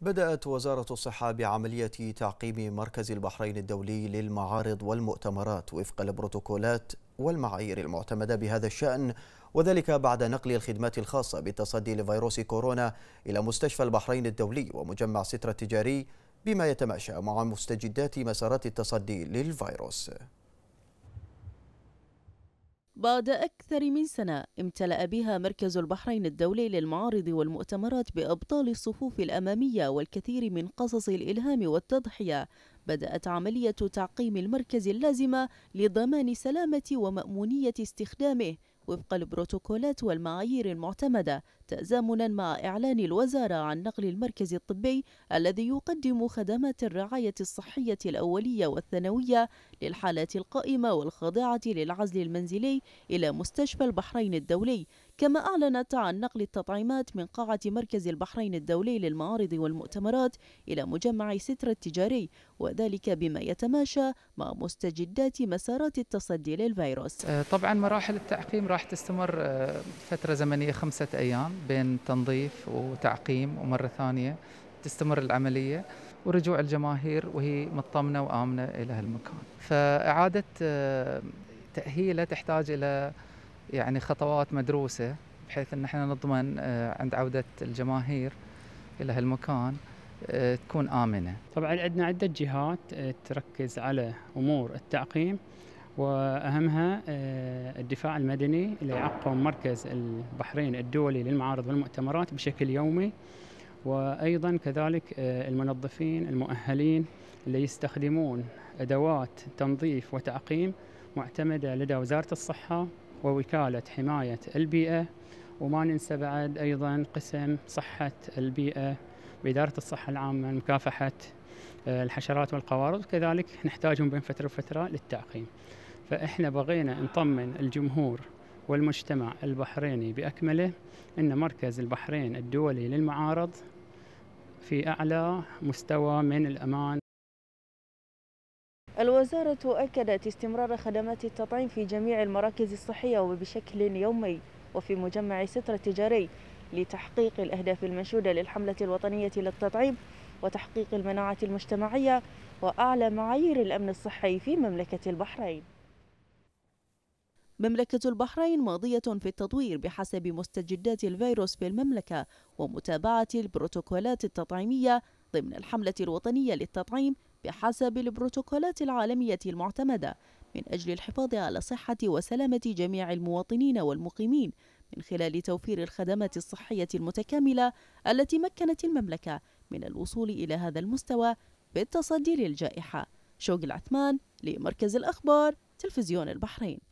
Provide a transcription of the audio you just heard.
بدأت وزارة الصحة بعملية تعقيم مركز البحرين الدولي للمعارض والمؤتمرات وفق البروتوكولات والمعايير المعتمدة بهذا الشأن وذلك بعد نقل الخدمات الخاصة بالتصدي لفيروس كورونا إلى مستشفى البحرين الدولي ومجمع سترة التجاري بما يتماشى مع مستجدات مسارات التصدي للفيروس بعد أكثر من سنة امتلأ بها مركز البحرين الدولي للمعارض والمؤتمرات بأبطال الصفوف الأمامية والكثير من قصص الإلهام والتضحية بدأت عملية تعقيم المركز اللازمة لضمان سلامة ومأمونية استخدامه وفق البروتوكولات والمعايير المعتمدة تزامنا مع إعلان الوزارة عن نقل المركز الطبي الذي يقدم خدمات الرعاية الصحية الأولية والثانوية للحالات القائمة والخاضعة للعزل المنزلي إلى مستشفى البحرين الدولي كما أعلنت عن نقل التطعيمات من قاعة مركز البحرين الدولي للمعارض والمؤتمرات إلى مجمع سترة التجاري وذلك بما يتماشى مع مستجدات مسارات التصدي للفيروس أه، طبعا مراحل التعقيم راح تستمر أه، فترة زمنية خمسة أيام بين تنظيف وتعقيم ومرة ثانية تستمر العملية ورجوع الجماهير وهي مطمنة وآمنة إلى هالمكان فإعادة أه، تأهيله تحتاج إلى يعني خطوات مدروسه بحيث ان احنا نضمن آه، عند عوده الجماهير الى هالمكان آه، تكون امنه. طبعا عندنا عده جهات آه، تركز على امور التعقيم واهمها الدفاع المدني اللي يعقم مركز البحرين الدولي للمعارض والمؤتمرات بشكل يومي وايضا كذلك المنظفين المؤهلين اللي يستخدمون ادوات تنظيف وتعقيم معتمده لدى وزاره الصحه ووكالة حماية البيئة وما ننسى بعد أيضا قسم صحة البيئة بإدارة الصحة العامة مكافحة آه، الحشرات والقوارض كذلك نحتاجهم بين فترة وفترة للتعقيم فإحنا بغينا نطمن الجمهور والمجتمع البحريني بأكمله أن مركز البحرين الدولي للمعارض في أعلى مستوى من الأمان الوزارة أكدت استمرار خدمات التطعيم في جميع المراكز الصحية وبشكل يومي وفي مجمع سترة تجاري لتحقيق الأهداف المنشودة للحملة الوطنية للتطعيم وتحقيق المناعة المجتمعية وأعلى معايير الأمن الصحي في مملكة البحرين مملكة البحرين ماضية في التطوير بحسب مستجدات الفيروس في المملكة ومتابعة البروتوكولات التطعيمية ضمن الحملة الوطنية للتطعيم بحسب البروتوكولات العالمية المعتمدة من أجل الحفاظ على صحة وسلامة جميع المواطنين والمقيمين من خلال توفير الخدمات الصحية المتكاملة التي مكنت المملكة من الوصول إلى هذا المستوى بالتصدي للجائحة شوق العثمان لمركز الأخبار تلفزيون البحرين